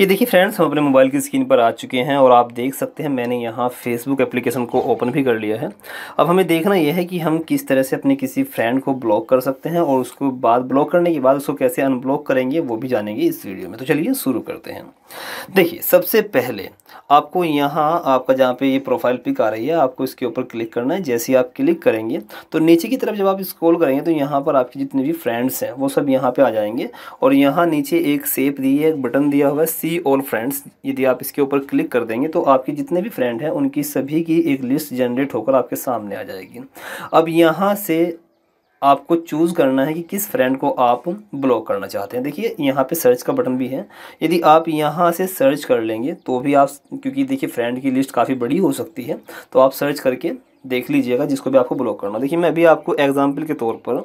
ये देखिए फ्रेंड्स हम अपने मोबाइल की स्क्रीन पर आ चुके हैं और आप देख सकते हैं मैंने यहाँ फेसबुक एप्लीकेशन को ओपन भी कर लिया है अब हमें देखना यह है कि हम किस तरह से अपने किसी फ्रेंड को ब्लॉक कर सकते हैं और उसको बाद ब्लॉक करने के बाद उसको कैसे अनब्लॉक करेंगे वो भी जानेंगे इस वीडियो में तो चलिए शुरू करते हैं देखिए सबसे पहले आपको यहाँ आपका जहाँ पे ये प्रोफाइल पिक आ रही है आपको इसके ऊपर क्लिक करना है जैसे आप क्लिक करेंगे तो नीचे की तरफ जब आप स्क्रॉल करेंगे तो यहाँ पर आपके जितने भी फ्रेंड्स हैं वो सब यहाँ पे आ जाएंगे और यहाँ नीचे एक सेप दी है एक बटन दिया हुआ है सी ऑल फ्रेंड्स यदि आप इसके ऊपर क्लिक कर देंगे तो आपके जितने भी फ्रेंड हैं उनकी सभी की एक लिस्ट जनरेट होकर आपके सामने आ जाएगी अब यहाँ से आपको चूज़ करना है कि किस फ्रेंड को आप ब्लॉक करना चाहते हैं देखिए यहाँ पे सर्च का बटन भी है यदि आप यहाँ से सर्च कर लेंगे तो भी आप क्योंकि देखिए फ्रेंड की लिस्ट काफ़ी बड़ी हो सकती है तो आप सर्च करके देख लीजिएगा जिसको भी आपको ब्लॉक करना देखिए मैं अभी आपको एग्जाम्पल के तौर पर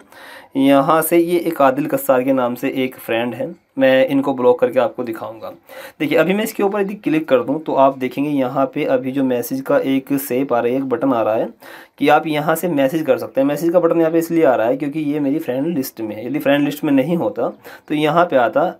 यहाँ से ये एक आदिल कस्सार के नाम से एक फ्रेंड है मैं इनको ब्लॉक करके आपको दिखाऊंगा देखिए अभी मैं इसके ऊपर यदि क्लिक कर दूं तो आप देखेंगे यहाँ पे अभी जो मैसेज का एक सेप आ रहा है एक बटन आ रहा है कि आप यहाँ से मैसेज कर सकते हैं मैसेज का बटन यहाँ पे इसलिए आ रहा है क्योंकि ये मेरी फ्रेंड लिस्ट में है यदि फ्रेंड लिस्ट में नहीं होता तो यहाँ पर आता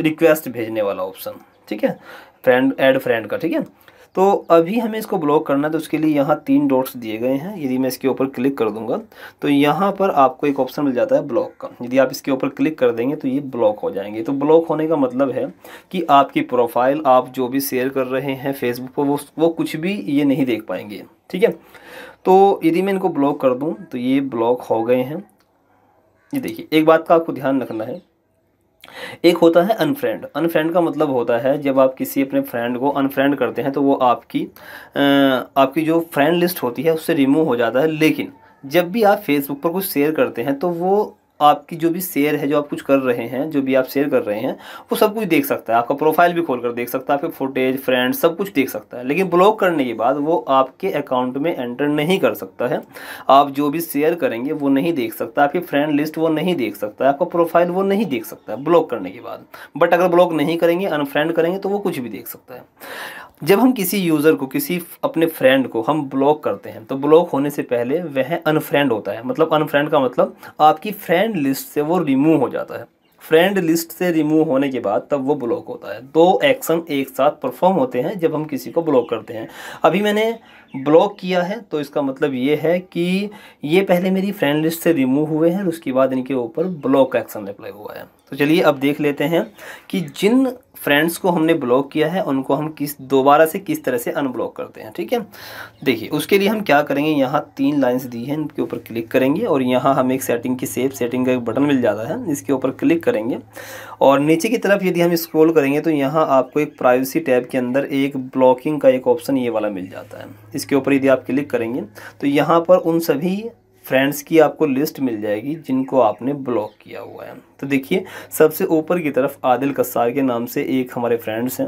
रिक्वेस्ट भेजने वाला ऑप्शन ठीक है फ्रेंड एड फ्रेंड का ठीक है तो अभी हमें इसको ब्लॉक करना है तो उसके लिए यहाँ तीन डॉट्स दिए गए हैं यदि मैं इसके ऊपर क्लिक कर दूंगा तो यहाँ पर आपको एक ऑप्शन मिल जाता है ब्लॉक का यदि आप इसके ऊपर क्लिक कर देंगे तो ये ब्लॉक हो जाएंगे तो ब्लॉक होने का मतलब है कि आपकी प्रोफाइल आप जो भी शेयर कर रहे हैं फेसबुक पर वो वो कुछ भी ये नहीं देख पाएंगे ठीक है तो यदि मैं इनको ब्लॉक कर दूँ तो ये ब्लॉक हो गए हैं ये देखिए एक बात का आपको ध्यान रखना है एक होता है अनफ्रेंड अनफ्रेंड का मतलब होता है जब आप किसी अपने फ्रेंड को अनफ्रेंड करते हैं तो वो आपकी आपकी जो फ्रेंड लिस्ट होती है उससे रिमूव हो जाता है लेकिन जब भी आप फेसबुक पर कुछ शेयर करते हैं तो वो आपकी जो भी शेयर है जो आप कुछ कर रहे हैं जो भी आप शेयर कर रहे हैं वो सब कुछ देख सकता है आपका प्रोफाइल भी खोल कर देख सकता है आपके फुटेज फ्रेंड सब कुछ देख सकता है लेकिन ब्लॉक करने के बाद वो आपके अकाउंट में एंटर नहीं कर सकता है आप जो भी शेयर करेंगे वो नहीं देख सकता आपकी फ्रेंड लिस्ट वो नहीं देख सकता आपका प्रोफाइल वो नहीं देख सकता ब्लॉक करने के बाद बट अगर ब्लॉक नहीं करेंगे अनफ्रेंड करेंगे तो वो कुछ भी देख सकता है जब हम किसी यूज़र को किसी अपने फ्रेंड को हम ब्लॉक करते हैं तो ब्लॉक होने से पहले वह अनफ्रेंड होता है मतलब अनफ्रेंड का मतलब आपकी फ्रेंड लिस्ट से वो रिमूव हो जाता है फ्रेंड लिस्ट से रिमूव होने के बाद तब वो ब्लॉक होता है दो एक्शन एक साथ परफॉर्म होते हैं जब हम किसी को ब्लॉक करते हैं अभी मैंने ब्लॉक किया है तो इसका मतलब ये है कि ये पहले मेरी फ्रेंड लिस्ट से रिमूव हुए हैं उसके बाद इनके ऊपर ब्लॉक एक्शन अप्लाई हुआ है तो चलिए अब देख लेते हैं कि जिन फ्रेंड्स को हमने ब्लॉक किया है उनको हम किस दोबारा से किस तरह से अनब्लॉक करते हैं ठीक है देखिए उसके लिए हम क्या करेंगे यहाँ तीन लाइन्स दी हैं इनके ऊपर क्लिक करेंगे और यहाँ हमें एक सेटिंग की सेफ सेटिंग का एक बटन मिल जाता है इसके ऊपर क्लिक करेंगे और नीचे की तरफ यदि हम स्क्रोल करेंगे तो यहाँ आपको एक प्राइवेसी टैब के अंदर एक ब्लॉकिंग का एक ऑप्शन ये वाला मिल जाता है इसके ऊपर यदि आप क्लिक करेंगे तो यहाँ पर उन सभी फ्रेंड्स की आपको लिस्ट मिल जाएगी जिनको आपने ब्लॉक किया हुआ है तो देखिए सबसे ऊपर की तरफ आदिल कसार के नाम से एक हमारे फ्रेंड्स हैं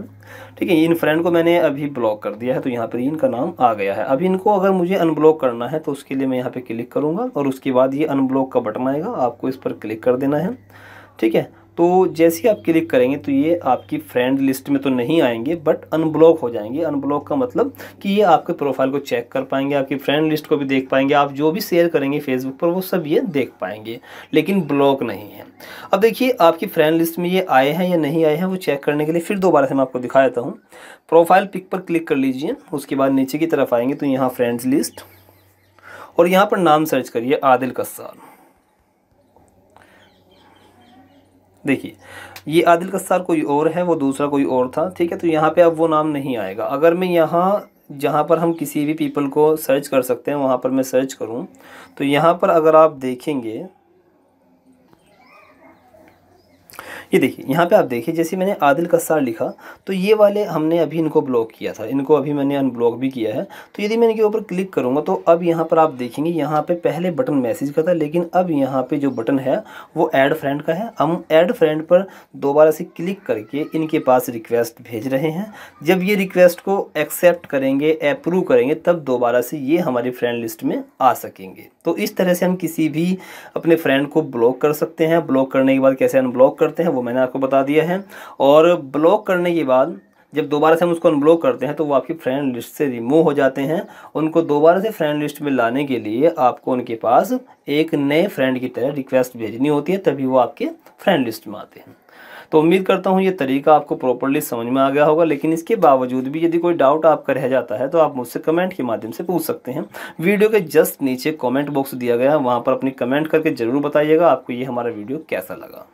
ठीक है इन फ्रेंड को मैंने अभी ब्लॉक कर दिया है तो यहाँ पर इनका नाम आ गया है अभी इनको अगर मुझे अनब्लॉक करना है तो उसके लिए मैं यहाँ पर क्लिक करूँगा और उसके बाद ये अनब्लॉक का बटन आएगा आपको इस पर क्लिक कर देना है ठीक है तो जैसे ही आप क्लिक करेंगे तो ये आपकी फ्रेंड लिस्ट में तो नहीं आएंगे बट अनब्लॉक हो जाएंगे अनब्लॉक का मतलब कि ये आपके प्रोफाइल को चेक कर पाएंगे आपकी फ्रेंड लिस्ट को भी देख पाएंगे आप जो भी शेयर करेंगे फेसबुक पर वो सब ये देख पाएंगे लेकिन ब्लॉक नहीं है अब देखिए आपकी फ्रेंड लिस्ट में ये आए हैं या नहीं आए हैं वो चेक करने के लिए फिर दोबारा से मैं आपको दिखा देता हूँ प्रोफाइल पिक पर क्लिक कर लीजिए उसके बाद नीचे की तरफ आएंगे तो यहाँ फ्रेंड्स लिस्ट और यहाँ पर नाम सर्च करिए आदिल कस्सार देखिए ये आदिल कस्सार कोई और है वो दूसरा कोई और था ठीक है तो यहाँ पे अब वो नाम नहीं आएगा अगर मैं यहाँ जहाँ पर हम किसी भी पीपल को सर्च कर सकते हैं वहाँ पर मैं सर्च करूँ तो यहाँ पर अगर आप देखेंगे ये देखिए यहाँ पे आप देखिए जैसे मैंने आदिल कस्सार लिखा तो ये वाले हमने अभी इनको ब्लॉक किया था इनको अभी मैंने अनब्लॉक भी किया है तो यदि मैं इनके ऊपर क्लिक करूँगा तो अब यहाँ पर आप देखेंगे यहाँ पे पहले बटन मैसेज का था लेकिन अब यहाँ पे जो बटन है वो ऐड फ्रेंड का है हम ऐड फ्रेंड पर दोबारा से क्लिक करके इनके पास रिक्वेस्ट भेज रहे हैं जब ये रिक्वेस्ट को एक्सेप्ट करेंगे अप्रूव करेंगे तब दोबारा से ये हमारी फ्रेंड लिस्ट में आ सकेंगे तो इस तरह से हम किसी भी अपने फ्रेंड को ब्लॉक कर सकते हैं ब्लॉक करने के बाद कैसे अनब्लॉक करते हैं वो मैंने आपको बता दिया है और ब्लॉक करने के बाद जब दोबारा से हम उसको अनब्लॉक करते हैं तो वो आपकी फ्रेंड लिस्ट से रिमूव हो जाते हैं उनको दोबारा से फ्रेंड लिस्ट में लाने के लिए आपको उनके पास एक नए फ्रेंड की तरह रिक्वेस्ट भेजनी होती है तभी वो आपके फ्रेंड लिस्ट में आते हैं तो उम्मीद करता हूँ ये तरीका आपको प्रॉपरली समझ में आ गया होगा लेकिन इसके बावजूद भी यदि कोई डाउट आपका रह जाता है तो आप मुझसे कमेंट के माध्यम से पूछ सकते हैं वीडियो के जस्ट नीचे कमेंट बॉक्स दिया गया है वहाँ पर अपनी कमेंट करके ज़रूर बताइएगा आपको ये हमारा वीडियो कैसा लगा